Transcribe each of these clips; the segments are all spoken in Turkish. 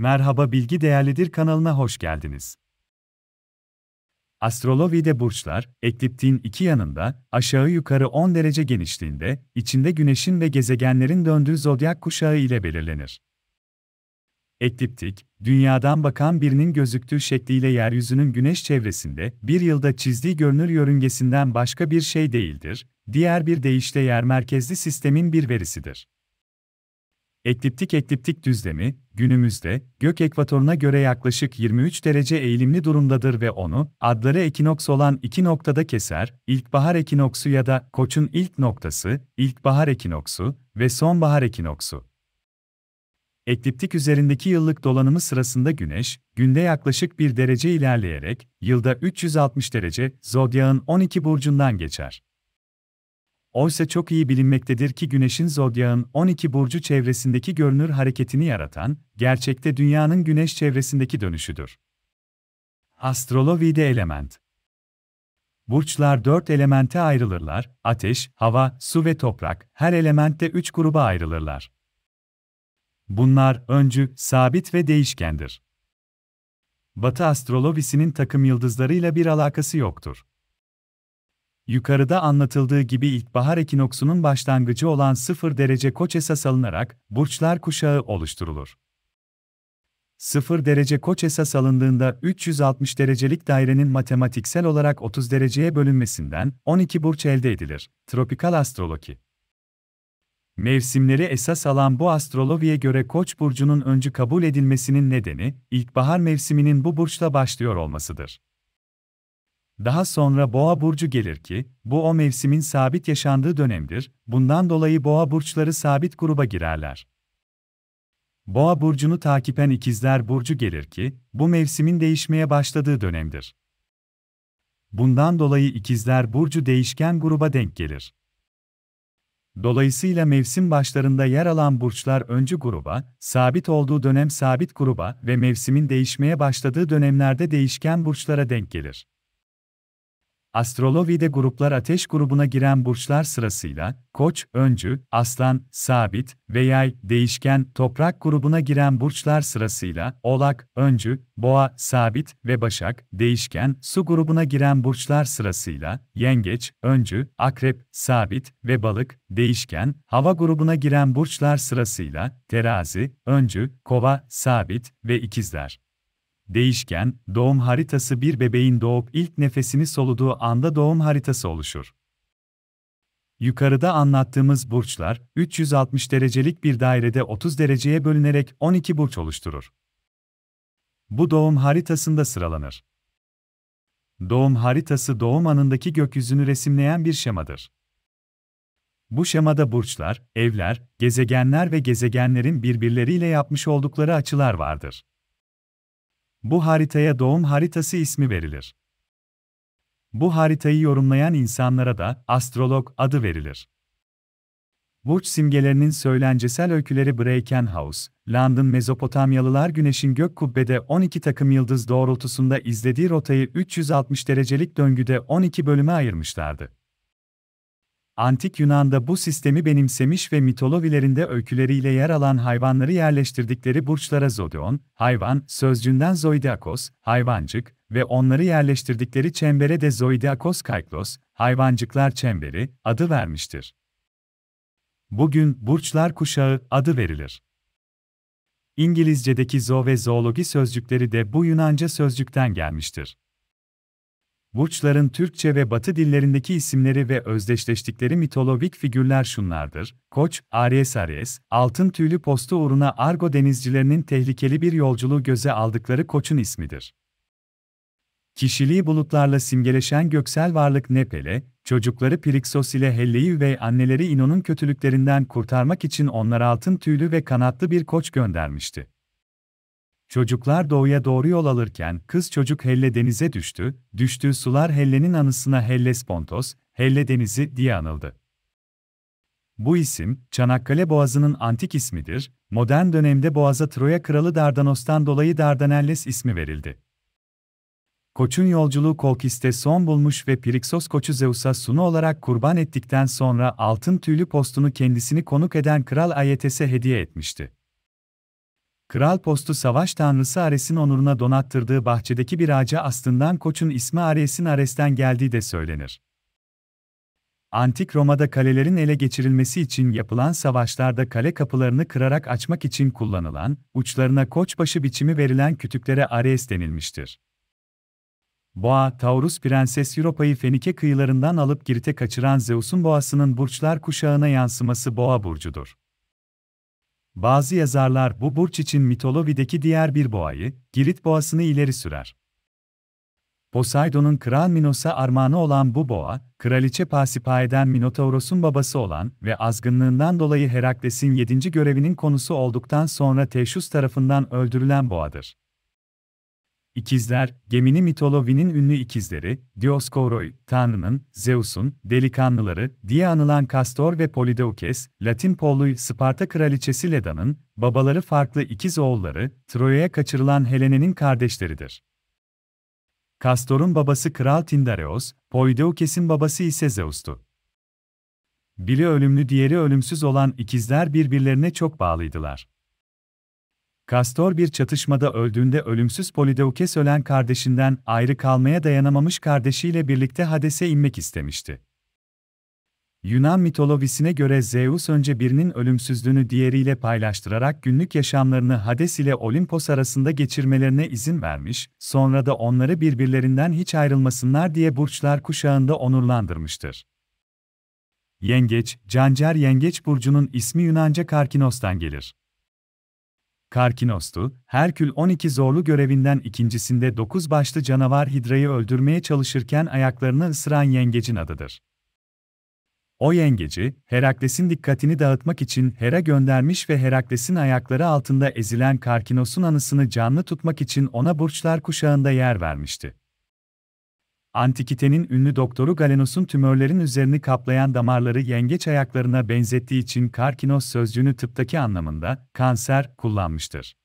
Merhaba Bilgi Değerlidir kanalına hoş geldiniz. Astroloji'de burçlar, ekliptiğin iki yanında, aşağı yukarı 10 derece genişliğinde, içinde güneşin ve gezegenlerin döndüğü zodyak kuşağı ile belirlenir. Ekliptik, dünyadan bakan birinin gözüktüğü şekliyle yeryüzünün güneş çevresinde bir yılda çizdiği görünür yörüngesinden başka bir şey değildir, diğer bir deyişle yer merkezli sistemin bir verisidir. Ekliptik ekliptik düzlemi, günümüzde, gök ekvatoruna göre yaklaşık 23 derece eğilimli durumdadır ve onu, adları ekinoks olan iki noktada keser, ilkbahar ekinoksu ya da koçun ilk noktası, ilkbahar ekinoksu ve sonbahar ekinoksu. Ekliptik üzerindeki yıllık dolanımı sırasında Güneş, günde yaklaşık 1 derece ilerleyerek, yılda 360 derece, zodyağın 12 burcundan geçer. Oysa çok iyi bilinmektedir ki Güneş'in zodyağın 12 burcu çevresindeki görünür hareketini yaratan, gerçekte dünyanın Güneş çevresindeki dönüşüdür. Astrologide element Burçlar dört elemente ayrılırlar, ateş, hava, su ve toprak, her elementte üç gruba ayrılırlar. Bunlar öncü, sabit ve değişkendir. Batı astrolojisinin takım yıldızlarıyla bir alakası yoktur. Yukarıda anlatıldığı gibi ilkbahar ekinoksunun başlangıcı olan 0 derece koç esas alınarak burçlar kuşağı oluşturulur. 0 derece koç esas alındığında 360 derecelik dairenin matematiksel olarak 30 dereceye bölünmesinden 12 burç elde edilir. Tropikal astroloji Mevsimleri esas alan bu astrolojiye göre Koç burcunun öncü kabul edilmesinin nedeni ilkbahar mevsiminin bu burçla başlıyor olmasıdır. Daha sonra boğa burcu gelir ki, bu o mevsimin sabit yaşandığı dönemdir, bundan dolayı boğa burçları sabit gruba girerler. Boğa burcunu takipen ikizler burcu gelir ki, bu mevsimin değişmeye başladığı dönemdir. Bundan dolayı ikizler burcu değişken gruba denk gelir. Dolayısıyla mevsim başlarında yer alan burçlar öncü gruba, sabit olduğu dönem sabit gruba ve mevsimin değişmeye başladığı dönemlerde değişken burçlara denk gelir. Astrolovide gruplar ateş grubuna giren burçlar sırasıyla, koç, öncü, aslan, sabit ve yay, değişken, toprak grubuna giren burçlar sırasıyla, oğlak, öncü, boğa, sabit ve başak, değişken, su grubuna giren burçlar sırasıyla, yengeç, öncü, akrep, sabit ve balık, değişken, hava grubuna giren burçlar sırasıyla, terazi, öncü, kova, sabit ve ikizler. Değişken, doğum haritası bir bebeğin doğup ilk nefesini soluduğu anda doğum haritası oluşur. Yukarıda anlattığımız burçlar, 360 derecelik bir dairede 30 dereceye bölünerek 12 burç oluşturur. Bu doğum haritasında sıralanır. Doğum haritası doğum anındaki gökyüzünü resimleyen bir şemadır. Bu şemada burçlar, evler, gezegenler ve gezegenlerin birbirleriyle yapmış oldukları açılar vardır. Bu haritaya doğum haritası ismi verilir. Bu haritayı yorumlayan insanlara da astrolog adı verilir. Burç simgelerinin söylencesel öyküleri Brackenhouse, London Mezopotamyalılar Güneş'in gök kubbede 12 takım yıldız doğrultusunda izlediği rotayı 360 derecelik döngüde 12 bölüme ayırmışlardı. Antik Yunan'da bu sistemi benimsemiş ve mitolojilerinde öyküleriyle yer alan hayvanları yerleştirdikleri burçlara zodion, hayvan sözcüğünden zoidiakos, hayvancık ve onları yerleştirdikleri çembere de zoidiakos kaiklos, hayvancıklar çemberi adı vermiştir. Bugün burçlar kuşağı adı verilir. İngilizce'deki zo ve zoologi sözcükleri de bu Yunanca sözcükten gelmiştir burçların Türkçe ve Batı dillerindeki isimleri ve özdeşleştikleri mitolojik figürler şunlardır. Koç, Aries Aries, altın tüylü posta uğruna Argo denizcilerinin tehlikeli bir yolculuğu göze aldıkları koçun ismidir. Kişiliği bulutlarla simgeleşen göksel varlık Nepele, çocukları Piriksos ile Helle'yi ve anneleri Ino'nun kötülüklerinden kurtarmak için onlara altın tüylü ve kanatlı bir koç göndermişti. Çocuklar doğuya doğru yol alırken kız çocuk Helle denize düştü, düştüğü sular Helle'nin anısına Helle Spontos, Helle Denizi diye anıldı. Bu isim, Çanakkale Boğazı'nın antik ismidir, modern dönemde boğaza Troya Kralı Dardanos'tan dolayı Dardanelles ismi verildi. Koç'un yolculuğu Kolkis'te son bulmuş ve Piriksos koçu Zeus'a sunu olarak kurban ettikten sonra altın tüylü postunu kendisini konuk eden Kral Ayetes'e hediye etmişti. Kral postu savaş tanrısı Ares'in onuruna donattırdığı bahçedeki bir ağaca aslından koçun ismi Ares'in Ares'ten geldiği de söylenir. Antik Roma'da kalelerin ele geçirilmesi için yapılan savaşlarda kale kapılarını kırarak açmak için kullanılan, uçlarına koçbaşı biçimi verilen kütüklere Ares denilmiştir. Boğa, Taurus Prenses Europa'yı Fenike kıyılarından alıp Girit'e kaçıran Zeus'un boğasının burçlar kuşağına yansıması boğa burcudur. Bazı yazarlar bu burç için mitolojideki diğer bir boğayı, Girit boğasını ileri sürer. Poseidon'un kral Minos'a armağanı olan bu boğa, kraliçe Pasipae'den Minotauros'un babası olan ve azgınlığından dolayı Herakles'in yedinci görevinin konusu olduktan sonra teşus tarafından öldürülen boğadır. İkizler, gemini mitolojinin ünlü ikizleri, Dioskoroi, Tanrı'nın, Zeus'un, delikanlıları diye anılan Kastor ve Polideukes, Latin Polluy, Sparta kraliçesi Leda'nın, babaları farklı ikiz oğulları, Troya'ya kaçırılan Helene'nin kardeşleridir. Kastor'un babası Kral Tindareos, Polideukes'in babası ise Zeus'tu. Biri ölümlü diğeri ölümsüz olan ikizler birbirlerine çok bağlıydılar. Kastor bir çatışmada öldüğünde ölümsüz Polideukes ölen kardeşinden ayrı kalmaya dayanamamış kardeşiyle birlikte Hades'e inmek istemişti. Yunan mitolojisine göre Zeus önce birinin ölümsüzlüğünü diğeriyle paylaştırarak günlük yaşamlarını Hades ile Olimpos arasında geçirmelerine izin vermiş, sonra da onları birbirlerinden hiç ayrılmasınlar diye burçlar kuşağında onurlandırmıştır. Yengeç, Cancer Yengeç burcunun ismi Yunanca Karkinos'tan gelir. Karkinos'tu, Herkül 12 zorlu görevinden ikincisinde 9 başlı canavar Hidra'yı öldürmeye çalışırken ayaklarını ısıran yengecin adıdır. O yengeci, Herakles'in dikkatini dağıtmak için Hera göndermiş ve Herakles'in ayakları altında ezilen Karkinos'un anısını canlı tutmak için ona burçlar kuşağında yer vermişti. Antikitenin ünlü doktoru Galenos'un tümörlerin üzerini kaplayan damarları yengeç ayaklarına benzettiği için karkinos sözcüğünü tıptaki anlamında kanser kullanmıştır.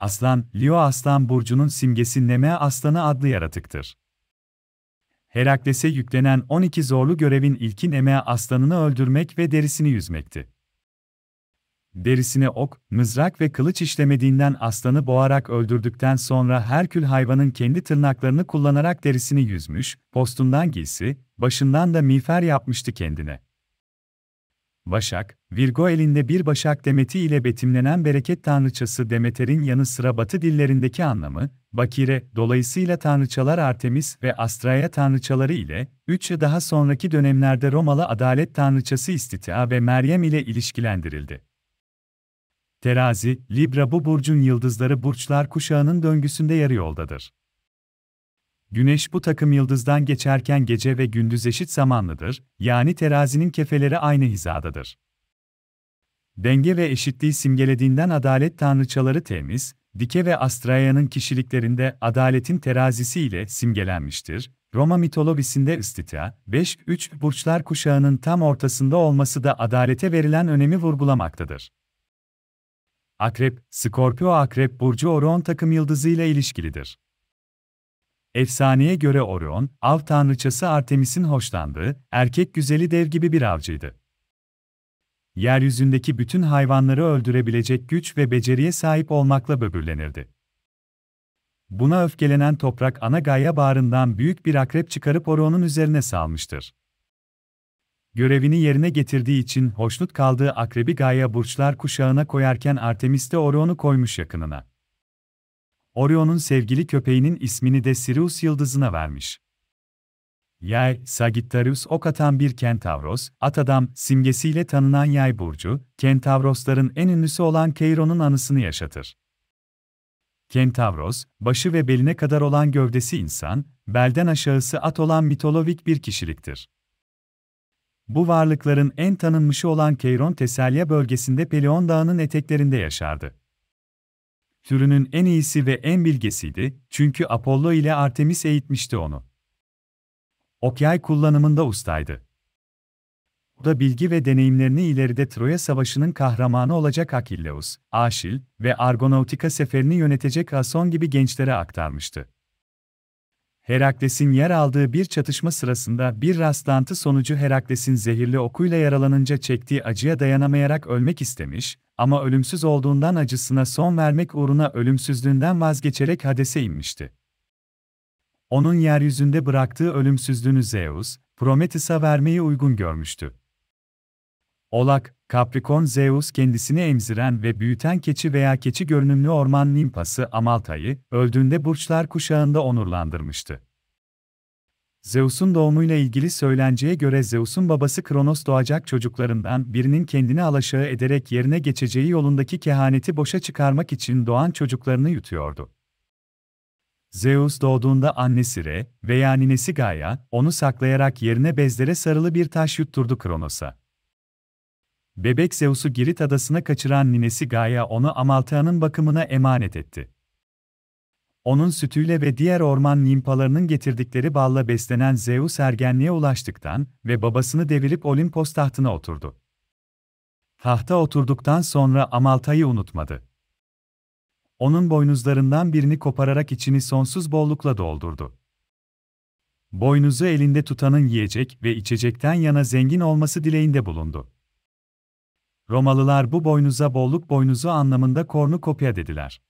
Aslan, Leo Aslan burcunun simgesi Neme Aslanı adlı yaratıktır. Herakles'e yüklenen 12 zorlu görevin ilki Neme Aslanını öldürmek ve derisini yüzmekti derisine ok, mızrak ve kılıç işlemediğinden aslanı boğarak öldürdükten sonra Herkül hayvanın kendi tırnaklarını kullanarak derisini yüzmüş, postundan giysi, başından da miğfer yapmıştı kendine. Başak, Virgo elinde bir başak demeti ile betimlenen bereket tanrıçası Demeter'in yanı sıra batı dillerindeki anlamı, Bakire, dolayısıyla tanrıçalar Artemis ve Astraya tanrıçaları ile, 3 daha sonraki dönemlerde Romalı adalet tanrıçası Istitia ve Meryem ile ilişkilendirildi. Terazi, Libra bu burcun yıldızları burçlar kuşağının döngüsünde yarı yoldadır. Güneş bu takım yıldızdan geçerken gece ve gündüz eşit zamanlıdır, yani terazinin kefeleri aynı hizadadır. Denge ve eşitliği simgelediğinden adalet tanrıçaları temiz, Dike ve Astraya'nın kişiliklerinde adaletin terazisi ile simgelenmiştir. Roma mitolojisinde Istita, 5-3 burçlar kuşağının tam ortasında olması da adalete verilen önemi vurgulamaktadır. Akrep, Skorpio Akrep Burcu Orion takım yıldızı ile ilişkilidir. Efsaneye göre Orion, av tanrıçası Artemis'in hoşlandığı, erkek güzeli dev gibi bir avcıydı. Yeryüzündeki bütün hayvanları öldürebilecek güç ve beceriye sahip olmakla böbürlenirdi. Buna öfkelenen toprak ana Gaia bağrından büyük bir akrep çıkarıp Orion'un üzerine salmıştır görevini yerine getirdiği için hoşnut kaldığı akrebi Gaia burçlar kuşağına koyarken Artemis de Orion'u koymuş yakınına. Orion'un sevgili köpeğinin ismini de Sirius yıldızına vermiş. Yay, Sagittarius ok atan bir kentavros, at adam, simgesiyle tanınan yay burcu, kentavrosların en ünlüsü olan Keiron'un anısını yaşatır. Kentavros, başı ve beline kadar olan gövdesi insan, belden aşağısı at olan mitolojik bir kişiliktir. Bu varlıkların en tanınmışı olan Keyron Teselya bölgesinde Pelion Dağı'nın eteklerinde yaşardı. Türünün en iyisi ve en bilgesiydi çünkü Apollo ile Artemis eğitmişti onu. Okyay kullanımında ustaydı. Bu da bilgi ve deneyimlerini ileride Troya Savaşı'nın kahramanı olacak Akilleus, Aşil ve Argonautika seferini yönetecek Ason gibi gençlere aktarmıştı. Herakles'in yer aldığı bir çatışma sırasında bir rastlantı sonucu Herakles'in zehirli okuyla yaralanınca çektiği acıya dayanamayarak ölmek istemiş ama ölümsüz olduğundan acısına son vermek uğruna ölümsüzlüğünden vazgeçerek Hades'e inmişti. Onun yeryüzünde bıraktığı ölümsüzlüğünü Zeus, Prometheus'a vermeyi uygun görmüştü. Olak, Capricorn Zeus kendisini emziren ve büyüten keçi veya keçi görünümlü orman nimpası Amalta'yı, öldüğünde burçlar kuşağında onurlandırmıştı. Zeus'un doğumuyla ilgili söylenceye göre Zeus'un babası Kronos doğacak çocuklarından birinin kendini alaşağı ederek yerine geçeceği yolundaki kehaneti boşa çıkarmak için doğan çocuklarını yutuyordu. Zeus doğduğunda annesi Re veya ninesi Gaia, onu saklayarak yerine bezlere sarılı bir taş yutturdu Kronos'a. Bebek Zeus'u Girit adasına kaçıran ninesi Gaia onu Amaltea'nın bakımına emanet etti. Onun sütüyle ve diğer orman nimpalarının getirdikleri balla beslenen Zeus ergenliğe ulaştıktan ve babasını devirip Olimpos tahtına oturdu. Tahta oturduktan sonra Amalta'yı unutmadı. Onun boynuzlarından birini kopararak içini sonsuz bollukla doldurdu. Boynuzu elinde tutanın yiyecek ve içecekten yana zengin olması dileğinde bulundu. Romalılar bu boynuza bolluk boynuzu anlamında kornukopya dediler.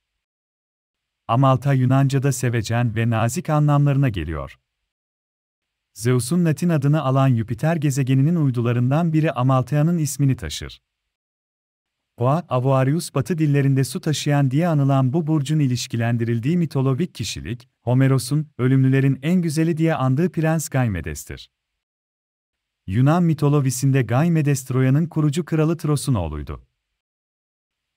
Amalta Yunanca'da sevecen ve nazik anlamlarına geliyor. Zeus'un Latin adını alan Jüpiter gezegeninin uydularından biri Amaltea'nın ismini taşır. Oa, Avoarius batı dillerinde su taşıyan diye anılan bu burcun ilişkilendirildiği mitolojik kişilik, Homeros'un, ölümlülerin en güzeli diye andığı Prens Gaimedes'tir. Yunan mitolojisinde Gaimedes Troya'nın kurucu kralı Tros'un oğluydu.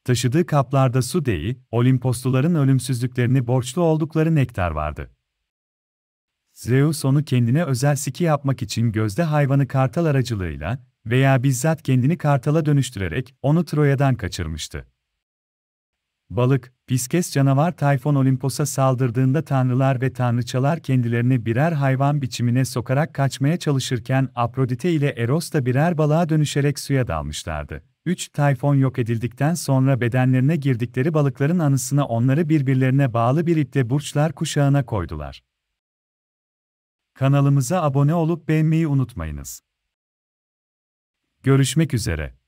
Taşıdığı kaplarda su değil, Olimposluların ölümsüzlüklerini borçlu oldukları nektar vardı. Zeus onu kendine özel siki yapmak için gözde hayvanı kartal aracılığıyla veya bizzat kendini kartala dönüştürerek onu Troya'dan kaçırmıştı. Balık, Piskes canavar Tayfon Olimpos'a saldırdığında tanrılar ve tanrıçalar kendilerini birer hayvan biçimine sokarak kaçmaya çalışırken Afrodite ile Eros da birer balığa dönüşerek suya dalmışlardı. Üç Tayfon yok edildikten sonra bedenlerine girdikleri balıkların anısına onları birbirlerine bağlı bir iple burçlar kuşağına koydular. Kanalımıza abone olup beğenmeyi unutmayınız. Görüşmek üzere.